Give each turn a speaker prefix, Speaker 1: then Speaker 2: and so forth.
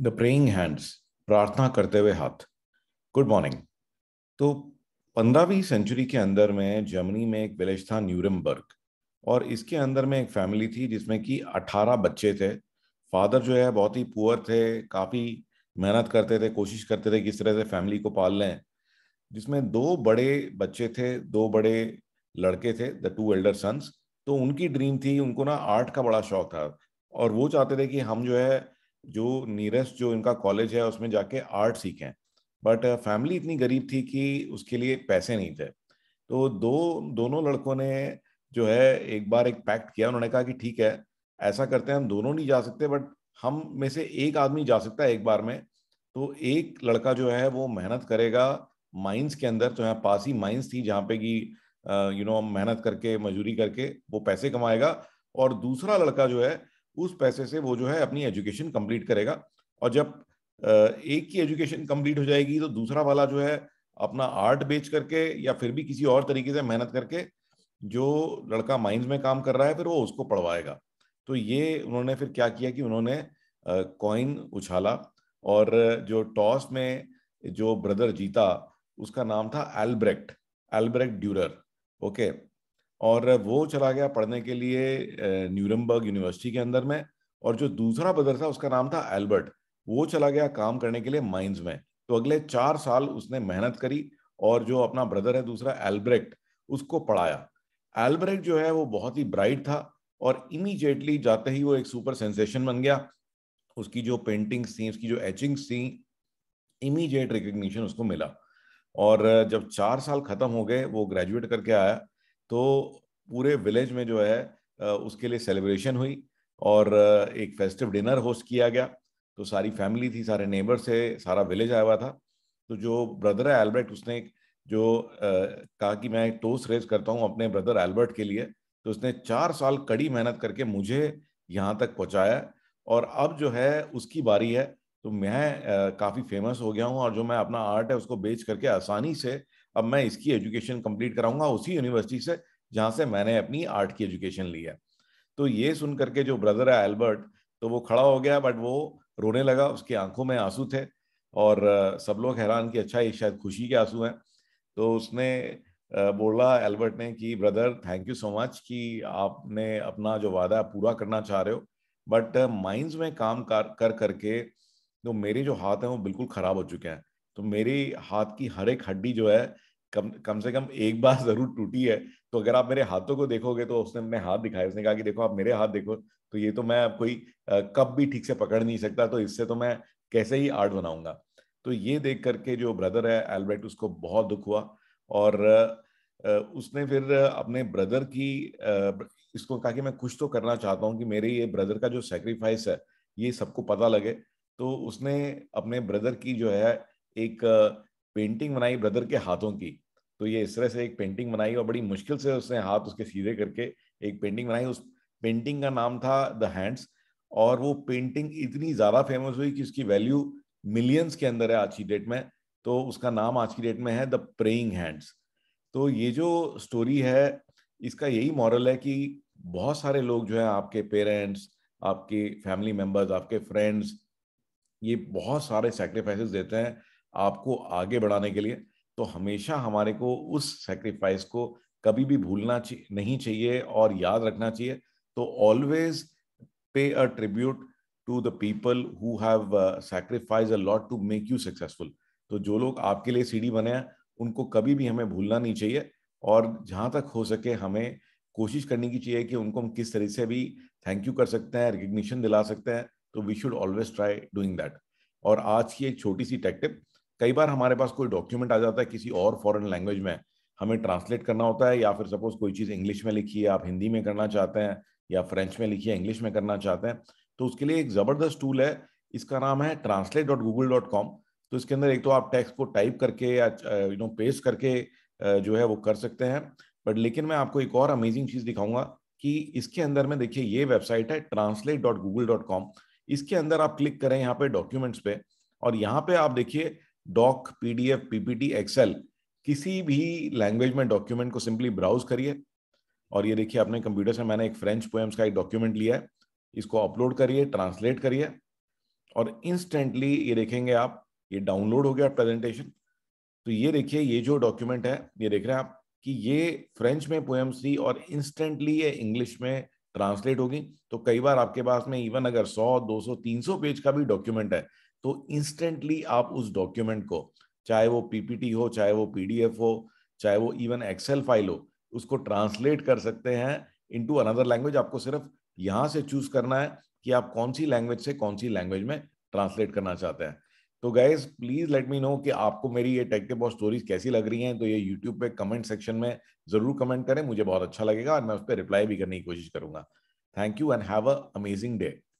Speaker 1: the praying hands प्रार्थना करते हुए हाथ गुड मॉर्निंग तो पंद्रहवीं सेंचुरी के अंदर में जर्मनी में एक विलेज था न्यूरमबर्ग और इसके अंदर में एक फैमिली थी जिसमें कि अठारह बच्चे थे फादर जो है बहुत ही पुअर थे काफ़ी मेहनत करते थे कोशिश करते थे किस तरह से फैमिली को पाल लें जिसमें दो बड़े बच्चे थे दो बड़े लड़के थे द टू एल्डर सन्स तो उनकी ड्रीम थी उनको ना आर्ट का बड़ा शौक था और वो चाहते थे कि हम जो है जो नीरेस्ट जो इनका कॉलेज है उसमें जाके आर्ट सीखें बट फैमिली uh, इतनी गरीब थी कि उसके लिए पैसे नहीं थे तो दो दोनों लड़कों ने जो है एक बार एक पैक्ट किया उन्होंने कहा कि ठीक है ऐसा करते हैं हम दोनों नहीं जा सकते बट हम में से एक आदमी जा सकता है एक बार में तो एक लड़का जो है वो मेहनत करेगा माइंस के अंदर तो यहाँ पास ही माइंस थी जहाँ पे कि यू uh, नो मेहनत करके मजदूरी करके वो पैसे कमाएगा और दूसरा लड़का जो है उस पैसे से वो जो है अपनी एजुकेशन कंप्लीट करेगा और जब एक की एजुकेशन कंप्लीट हो जाएगी तो दूसरा वाला जो है अपना आर्ट बेच करके या फिर भी किसी और तरीके से मेहनत करके जो लड़का माइंस में काम कर रहा है फिर वो उसको पढ़वाएगा तो ये उन्होंने फिर क्या किया कि उन्होंने कॉइन उछाला और जो टॉस में जो ब्रदर जीता उसका नाम था एल्ब्रेक्ट एल्ब्रेक्ट ड्यूरर ओके और वो चला गया पढ़ने के लिए न्यूरमबर्ग यूनिवर्सिटी के अंदर में और जो दूसरा ब्रदर था उसका नाम था एल्बर्ट वो चला गया काम करने के लिए माइंस में तो अगले चार साल उसने मेहनत करी और जो अपना ब्रदर है दूसरा एल्ब्रेक्ट उसको पढ़ाया एल्ब्रेक्ट जो है वो बहुत ही ब्राइट था और इमीजिएटली जाते ही वो एक सुपर सेंसेशन बन गया उसकी जो पेंटिंग्स थी उसकी जो एचिंग्स थी इमीजिएट रिकग्निशन उसको मिला और जब चार साल खत्म हो गए वो ग्रेजुएट करके आया तो पूरे विलेज में जो है उसके लिए सेलिब्रेशन हुई और एक फेस्टिव डिनर होस्ट किया गया तो सारी फैमिली थी सारे नेबर से सारा विलेज आया हुआ था तो जो ब्रदर है एल्बर्ट उसने जो कहा कि मैं एक टोस्ट रेज करता हूँ अपने ब्रदर एल्बर्ट के लिए तो उसने चार साल कड़ी मेहनत करके मुझे यहाँ तक पहुँचाया और अब जो है उसकी बारी है तो मैं काफ़ी फेमस हो गया हूँ और जो मैं अपना आर्ट है उसको बेच करके आसानी से अब मैं इसकी एजुकेशन कंप्लीट कराऊंगा उसी यूनिवर्सिटी से जहाँ से मैंने अपनी आर्ट की एजुकेशन ली है तो ये सुन करके जो ब्रदर है एल्बर्ट तो वो खड़ा हो गया बट वो रोने लगा उसकी आंखों में आंसू थे और सब लोग हैरान कि अच्छा ये शायद खुशी के आंसू हैं तो उसने बोला एल्बर्ट ने कि brother thank you so much कि आपने अपना जो वादा पूरा करना चाह रहे हो बट माइंड में काम कर कर करके जो तो मेरे जो हाथ हैं वो बिल्कुल ख़राब हो चुके हैं तो मेरे हाथ की हर एक हड्डी जो है कम कम से कम एक बार जरूर टूटी है तो अगर आप मेरे हाथों को देखोगे तो उसने अपने हाथ दिखाए उसने कहा कि देखो आप मेरे हाथ देखो तो ये तो मैं कोई कब भी ठीक से पकड़ नहीं सकता तो इससे तो मैं कैसे ही आर्ट बनाऊंगा तो ये देख करके जो ब्रदर है एल्बर्ट उसको बहुत दुख हुआ और उसने फिर अपने ब्रदर की इसको कहा कि मैं कुछ तो करना चाहता हूँ कि मेरे ये ब्रदर का जो सेक्रीफाइस है ये सबको पता लगे तो उसने अपने ब्रदर की जो है एक पेंटिंग बनाई ब्रदर के हाथों की तो ये इस तरह से एक पेंटिंग बनाई और बड़ी मुश्किल से उसने हाथ उसके सीधे करके एक पेंटिंग बनाई उस पेंटिंग का नाम था द हैंड्स और वो पेंटिंग इतनी ज़्यादा फेमस हुई कि उसकी वैल्यू मिलियंस के अंदर है आज की डेट में तो उसका नाम आज की डेट में है द प्रेइंग हैंड्स तो ये जो स्टोरी है इसका यही मॉरल है कि बहुत सारे लोग जो है आपके पेरेंट्स आपके फैमिली मेम्बर्स आपके फ्रेंड्स ये बहुत सारे सेक्रीफाइसेस देते हैं आपको आगे बढ़ाने के लिए तो हमेशा हमारे को उस सेक्रीफाइस को कभी भी भूलना नहीं चाहिए और याद रखना चाहिए तो always pay a tribute to the people who have sacrifice a lot to make you successful तो जो लोग आपके लिए सीढ़ी बने हैं उनको कभी भी हमें भूलना नहीं चाहिए और जहाँ तक हो सके हमें कोशिश करने की चाहिए कि उनको हम किस तरह से भी थैंक यू कर सकते हैं रिकग्निशन दिला सकते हैं तो we should always try doing that और आज की एक छोटी सी टेक्टिप कई बार हमारे पास कोई डॉक्यूमेंट आ जाता है किसी और फॉरेन लैंग्वेज में हमें ट्रांसलेट करना होता है या फिर सपोज कोई चीज़ इंग्लिश में लिखी है आप हिंदी में करना चाहते हैं या फ्रेंच में लिखी है इंग्लिश में करना चाहते हैं तो उसके लिए एक ज़बरदस्त टूल है इसका नाम है translate dot Google dot com तो इसके अंदर एक तो आप टेक्स्ट को टाइप करके या यू नो पेस्ट करके जो है वो कर सकते हैं बट लेकिन मैं आपको एक और अमेजिंग चीज़ दिखाऊंगा कि इसके अंदर में देखिए ये वेबसाइट है translate dot Google dot com इसके अंदर आप क्लिक करें यहाँ पे डॉक्यूमेंट्स पे और यहाँ पे आप देखिए डॉक पीडीएफ पीपीटी एक्सेल किसी भी लैंग्वेज में डॉक्यूमेंट को सिंपली ब्राउज करिए और ये देखिए अपने कंप्यूटर से मैंने एक फ्रेंच पोएम्स का एक डॉक्यूमेंट लिया है इसको अपलोड करिए ट्रांसलेट करिए और इंस्टेंटली ये देखेंगे आप ये डाउनलोड हो गया प्रेजेंटेशन तो ये देखिए ये जो डॉक्यूमेंट है ये देख रहे हैं आप कि ये फ्रेंच में पोएम्स थी और इंस्टेंटली ये इंग्लिश में ट्रांसलेट होगी तो कई बार आपके पास में इवन अगर 100, 200, 300 पेज का भी डॉक्यूमेंट है तो इंस्टेंटली आप उस डॉक्यूमेंट को चाहे वो पीपीटी हो चाहे वो पीडीएफ हो चाहे वो इवन एक्सेल फाइल हो उसको ट्रांसलेट कर सकते हैं इनटू अनदर लैंग्वेज आपको सिर्फ यहाँ से चूज करना है कि आप कौन सी लैंग्वेज से कौन सी लैंग्वेज में ट्रांसलेट करना चाहते हैं तो guys please let me know कि आपको मेरी ये टेक के और स्टोरीज कैसी लग रही हैं तो ये यूट्यूब पे कमेंट सेक्शन में जरूर कमेंट करें मुझे बहुत अच्छा लगेगा और मैं उस पर रिप्लाई भी करने की कोशिश करूंगा thank you and have a amazing day